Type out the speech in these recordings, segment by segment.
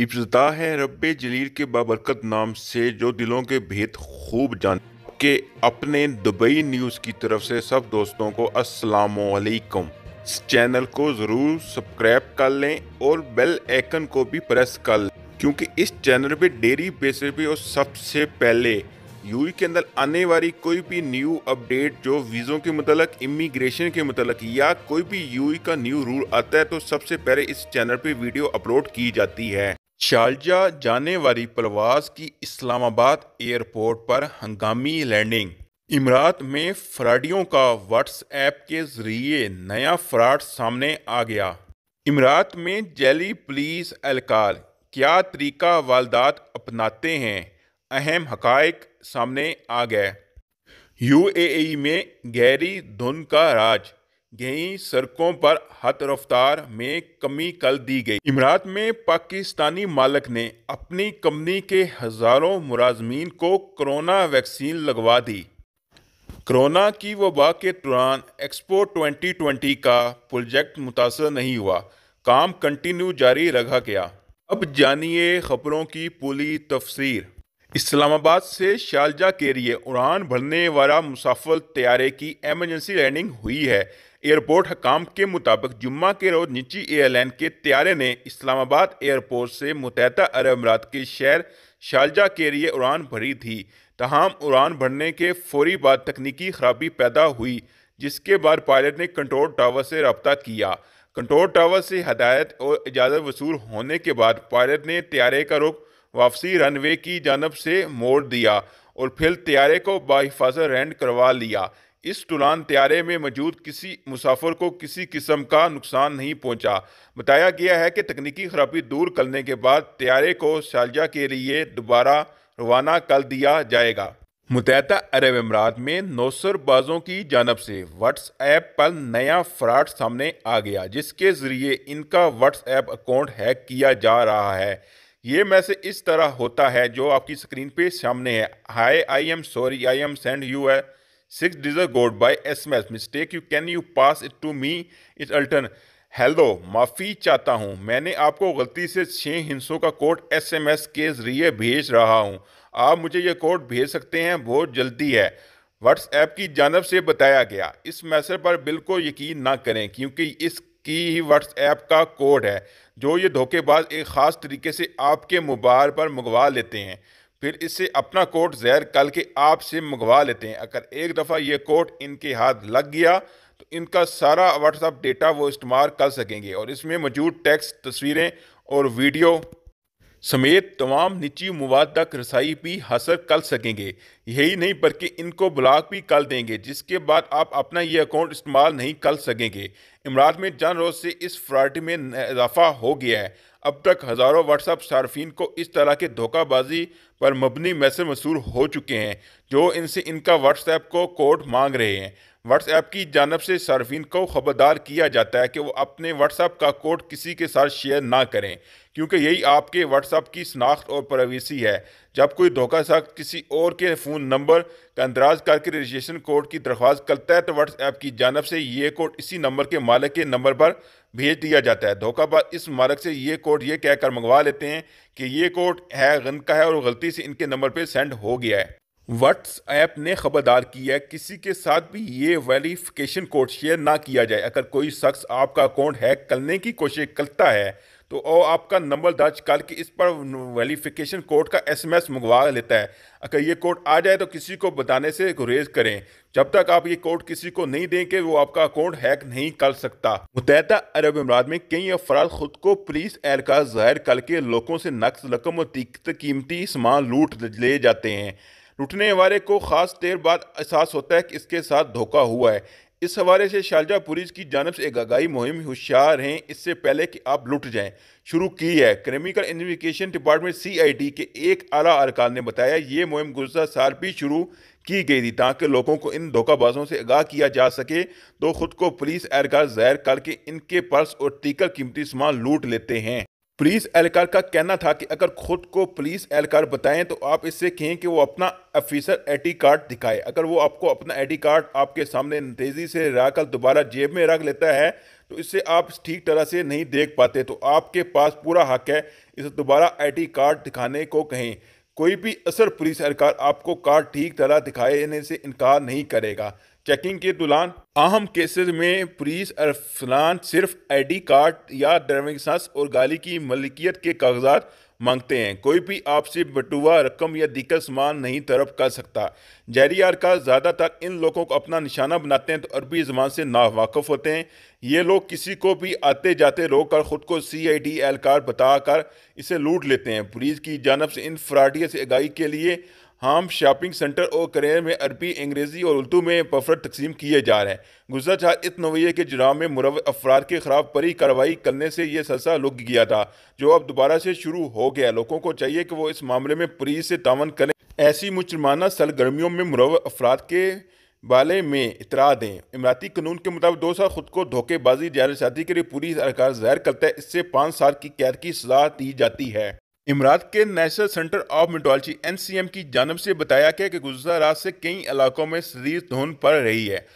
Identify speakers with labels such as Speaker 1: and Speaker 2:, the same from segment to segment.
Speaker 1: इब्तदा है रब जलील के बाबरकत नाम से जो दिलों के भेद खूब जान के अपने दुबई न्यूज़ की तरफ से सब दोस्तों को असलम इस चैनल को ज़रूर सब्सक्राइब कर लें और बेल आइकन को भी प्रेस कर लें क्योंकि इस चैनल पे डेरी बेस पे और सबसे पहले यू के अंदर आने वाली कोई भी न्यू अपडेट जो वीज़ों के मतलब इमिग्रेशन के मतलब या कोई भी यू का न्यू रूल आता है तो सबसे पहले इस चैनल पे वीडियो अपलोड की जाती है शारजा जाने वाली परवाज की इस्लामाबाद एयरपोर्ट पर हंगामी लैंडिंग इमरात में फ्राडियों का व्हाट्सएप के जरिए नया फ्रॉड सामने आ गया इमरात में जैली पुलिस एहलकार क्या तरीका वालदात अपनाते हैं अहम हकायक सामने आ गए यूएई में गैरी धुन का राज गई सड़कों पर हत रफ्तार में कमी कर दी गई इमरात में पाकिस्तानी मालक ने अपनी कंपनी के हजारों मुलाजमीन को कोरोना वैक्सीन लगवा दी कोरोना की वबा के दौरान एक्सपो 2020 का प्रोजेक्ट मुतासर नहीं हुआ काम कंटिन्यू जारी रखा गया अब जानिए खबरों की पूरी तफसीर इस्लामाबाद से शारजा के लिए उड़ान भरने वाला मुसाफिर तैयारे की एमरजेंसी लैंडिंग हुई है एयरपोर्ट हकाम के मुताबिक जुम्मा के रोज निजी एयरलाइन के त्यारे ने इस्लामाबाद एयरपोर्ट से मुतहद अरब अमारात के शहर शारजा के लिए उड़ान भरी थी तहम उड़ान भरने के फौरी बाद तकनीकी खराबी पैदा हुई जिसके बाद पायलट ने कंट्रोल टावर से रबता किया कंट्रोल टावर से हदायत और इजाज़त वसूल होने के बाद पायलट ने त्यारे का रुख वापसी रनवे की जानब से मोड़ दिया और फिर त्यारे को बाहिफाजत रैंड करवा लिया इस दौरान तैयारे में मौजूद किसी मुसाफर को किसी किस्म का नुकसान नहीं पहुंचा। बताया गया है कि तकनीकी खराबी दूर करने के बाद त्यारे को शारजा के लिए दोबारा रवाना कर दिया जाएगा मुत अरब अमारात में नौसरबाजों की जानब से व्हाट्सएप पर नया फ्रॉड सामने आ गया जिसके ज़रिए इनका व्हाट्सएप अकाउंट हैक किया जा रहा है ये मैसेज इस तरह होता है जो आपकी स्क्रीन पे सामने है hi I am sorry I am send you है six gold by S M S mistake you can you pass it to me it अल्टन हेलो माफ़ी चाहता हूँ मैंने आपको गलती से छः हिंसों का कोड एस एम एस के ज़रिए भेज रहा हूँ आप मुझे यह कोड भेज सकते हैं बहुत जल्दी है व्हाट्सएप की जानब से बताया गया इस मैसेज पर बिल्कुल यकीन ना करें क्योंकि इसकी ही व्हाट्सएप का कोड है जो ये धोखेबाज एक ख़ास तरीके से आपके मोबाइल पर मंगवा लेते हैं फिर इससे अपना कोट जहर कल के आप से मंगवा लेते हैं अगर एक दफ़ा ये कोट इनके हाथ लग गया तो इनका सारा व्हाट्सअप डेटा वो इस्तेमाल कर सकेंगे और इसमें मौजूद टेक्स्ट तस्वीरें और वीडियो समेत तमाम निजी मवाद तक रसाई भी हासिल कर सकेंगे यही नहीं बल्कि इनको ब्लॉक भी कर देंगे जिसके बाद आप अपना ये अकाउंट इस्तेमाल नहीं कर सकेंगे इमरात में जान रोज से इस फ्रॉड में इजाफा हो गया है अब तक हज़ारों व्हाट्सएप सार्फिन को इस तरह के धोखाबाजी पर मबनी मैसेज मसूर हो चुके हैं जो इनसे इनका व्हाट्सएप को कोड मांग रहे हैं व्हाट्सएप की जानब से सार्फिन को खबरदार किया जाता है कि वो अपने व्हाट्सएप का कोड किसी के साथ शेयर ना करें क्योंकि यही आपके व्हाट्सएप की शनाख्त और प्राइवेसी है जब कोई धोखा साख किसी और के फ़ोन नंबर का अंदराज करके रजिस्ट्रेशन कोड की दरख्वास्त करता है तो व्हाट्सएप की जानब से ये कोड इसी नंबर के मालिक के नंबर पर भेज दिया जाता है धोखाबाज इस मालिक से ये कोड ये कहकर मंगवा लेते हैं कि ये कोड है गन का है और गलती से इनके नंबर पर सेंड हो गया है ऐप ने खबरदार की है किसी के साथ भी ये वेरिफिकेशन कोड शेयर ना किया जाए अगर कोई शख्स आपका अकाउंट हैक करने की कोशिश करता है तो वो आपका नंबर दर्ज करके इस पर वेरिफिकेशन कोड का एसएमएस मंगवा लेता है अगर ये कोड आ जाए तो किसी को बताने से गुरेज करें जब तक आप ये कोड किसी को नहीं देंगे वो आपका अकाउंट हैक नहीं कर सकता मुतहदा अरब इमारात में कई अफराद खुद को पुलिस एहलकार जाहिर करके लोगों से नक्स रकम और कीमती सामान लूट ले जाते हैं लुटने वाले को खास देर बाद एहसास होता है कि इसके साथ धोखा हुआ है इस हवाले से शालजा पुलिस की जानब से एक आगाही मुहिम होशियार हैं इससे पहले कि आप लुट जाएं शुरू की है क्रिमिकल इन्वेस्टिगेशन डिपार्टमेंट सीआईडी के एक आला अरकान ने बताया ये मुहिम गुजशत साल भी शुरू की गई थी ताकि लोगों को इन धोखाबाजों से आगाह किया जा सके तो खुद को पुलिस एहलकार ज़ाहिर करके इनके पर्स और तीकर कीमती सामान लूट लेते हैं पुलिस एहलकार का कहना था कि अगर खुद को पुलिस एहलकार बताएं तो आप इससे कहें कि वो अपना ऑफिसर आई कार्ड दिखाए अगर वो आपको अपना आई डी कार्ड आपके सामने तेज़ी से रखकर दोबारा जेब में रख लेता है तो इससे आप ठीक तरह से नहीं देख पाते तो आपके पास पूरा हक है इसे दोबारा आई डी कार्ड दिखाने को कहें कोई भी असर पुलिस एहलकार आपको कार्ड ठीक तरह दिखाने से इनकार नहीं करेगा चेकिंग के दौरान अहम केसेस में पुलिस अफसरान सिर्फ आईडी कार्ड या ड्राइविंग लाइसेंस और गाली की मलिकियत के कागजात मांगते हैं कोई भी आपसे बटुआ रकम या दीगर सामान नहीं तरफ कर सकता जहरी का ज़्यादातर इन लोगों को अपना निशाना बनाते हैं तो अरबी ज़बान से नावाकफ़ होते हैं ये लोग किसी को भी आते जाते रोक कर ख़ुद को सी आई डी एहलकार बताकर इसे लूट लेते हैं पुलिस की जानब से इन फ्राडिया से आगाही के लिए हम शॉपिंग सेंटर और करियर में अरबी अंग्रेज़ी और उर्दू में पफरत तकसीम किए जा रहे हैं गुजर चार इस नवैये के जुराम में मुरव अफराद के खिलाफ बड़ी कार्रवाई करने से यह सिलसिला रुक गया था जो अब दोबारा से शुरू हो गया लोगों को चाहिए कि वो इस मामले में पुलिस से तावन करें ऐसी मुजरमाना सरगर्मियों में मुरव अफराद के बाले में इतरा दें इमराती कानून के मुताबिक दो साल खुद को धोखेबाजी शादी के लिए पूरी सरकार जाहिर करता है इससे पाँच साल की कैद की सजा दी जाती है इमरात के National Centre of Meteorology NCM की जानब से बताया गया कि गुजरात रात से कई इलाकों में शरीर धुंध पड़ रही है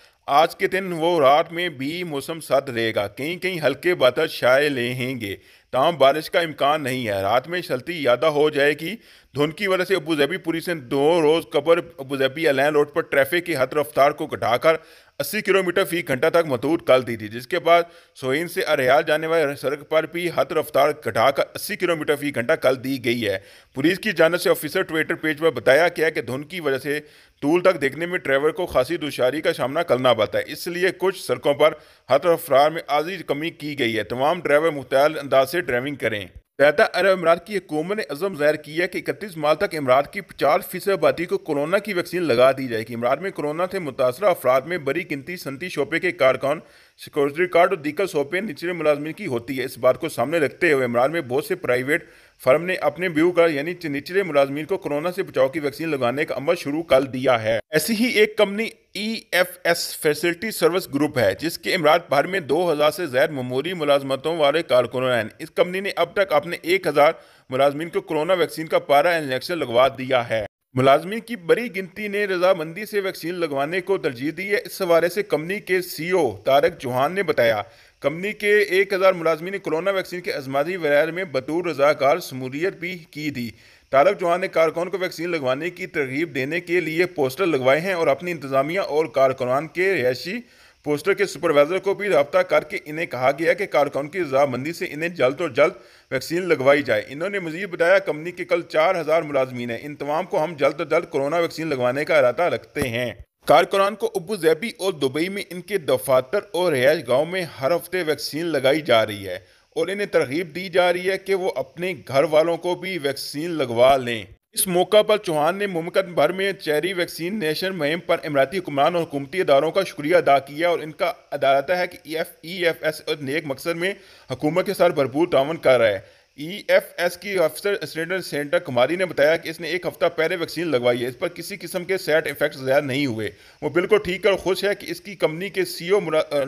Speaker 1: आज के दिन वो रात में भी मौसम सर्द रहेगा कहीं कहीं हल्के बादल छाए लेंगे तमाम बारिश का इम्कान नहीं है रात में शलती ज़्यादा हो जाएगी धुन की वजह से अबूजैबी पुलिस ने दो रोज़ कबर अबूजैबी अलैन रोड पर ट्रैफिक की हद रफ्तार को घटाकर 80 किलोमीटर फी घंटा तक मतूद कर दी थी जिसके बाद सोइन से अरहयाल जाने वाली सड़क पर भी हद रफ्तार घटाकर 80 किलोमीटर फी घंटा कर दी गई है पुलिस की जानब से ऑफिसर ट्विटर पेज पर बताया गया कि धुंध की वजह से तूल तक देखने में ड्राइवर को खासी दुशारी का सामना करना पड़ता है इसलिए कुछ सड़कों पर हद रफ्तार में आजी कमी की गई है तमाम ड्राइवर मुख्तार अंदाज से से ड्राइविंग करें रहता अरब अमारात की हुकूमत ने अजम जाहिर किया कि इकतीस मार्च तक इमरात की पचास फीसद आबादी को कोरोना की वैक्सीन लगा दी जाएगी इमरात में कोरोना से मुतासर अफराद में बड़ी गिनती सन्ती शोबे के कारकन सिक्योरिटी गार्ड और दीगर शोबे निचले मुलाजमन की होती है इस बात को सामने रखते हुए इमरान में बहुत से प्राइवेट फर्म ने अपने ब्यूगर यानी निचले मुलाजमीन को कोरोना से बचाव की वैक्सीन लगाने का अमल शुरू कर दिया है ऐसी ही एक company E F S facility service group है जिसके इमरान भर में 2000 से ज्यादा ममूरी मुलाजमतों वाले कारकुन हैं इस कंपनी ने अब तक अपने 1000 मुलाजमीन को कोरोना वैक्सीन का पारा इंजेक्शन लगवा दिया है मुलाजमी की बड़ी गिनती ने रजामंदी से वैक्सीन लगवाने को तरजीह दी है इस हवाले से कंपनी के सी ओ तारक चौहान ने बताया कंपनी के एक हज़ार मुलाजमी ने कोरोना वैक्सीन के आजमाजी वैर में बतूर रजाकार शमूलियत भी की थी तारक चौहान ने कारकुन को वैक्सीन लगवाने की तरगीब देने के लिए पोस्टर लगवाए हैं और अपनी इंतजामिया और कारकुनान के रिहायशी पोस्टर के सुपरवाइजर को भी रबता करके इन्हें कहा गया कि कारकुन की रजामंदी से इन्हें जल्द और जल्द वैक्सीन लगवाई जाए इन्होंने मजीद बताया कंपनी के कल चार हज़ार मुलाजमीन हैं इन तमाम को हम जल्द और जल्द कोरोना वैक्सीन लगवाने का इरादा रखते हैं कारकुनान को अबू जैबी और दुबई में इनके दफातर और रिहायश गाँव में हर हफ्ते वैक्सीन लगाई जा रही है और इन्हें तरगीब दी जा रही है कि वो अपने घर वालों को भी वैक्सीन लगवा लें इस मौका पर चौहान ने मुमकन भर में चेरी वैक्सीन नेशन मुहिम पर इमराती हुक्मरान और हुकूमती इदारों का शुक्रिया अदा किया और इनका अदालत है कि E F E F S नेक मकसद में हुकूमत के साथ भरपूर तावन कर रहा है ई एफ एस की अफसर असिडेंट सेंटर कुमारी ने बताया कि इसने एक हफ्ता पहले वैक्सीन लगवाई है इस पर किसी किस्म के सैड इफेक्ट ज़्यादा नहीं हुए वो बिल्कुल ठीक और खुश है कि इसकी कंपनी के सी ओ e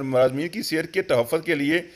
Speaker 1: मुलाजमी की सेहत के तहफ़ के लिए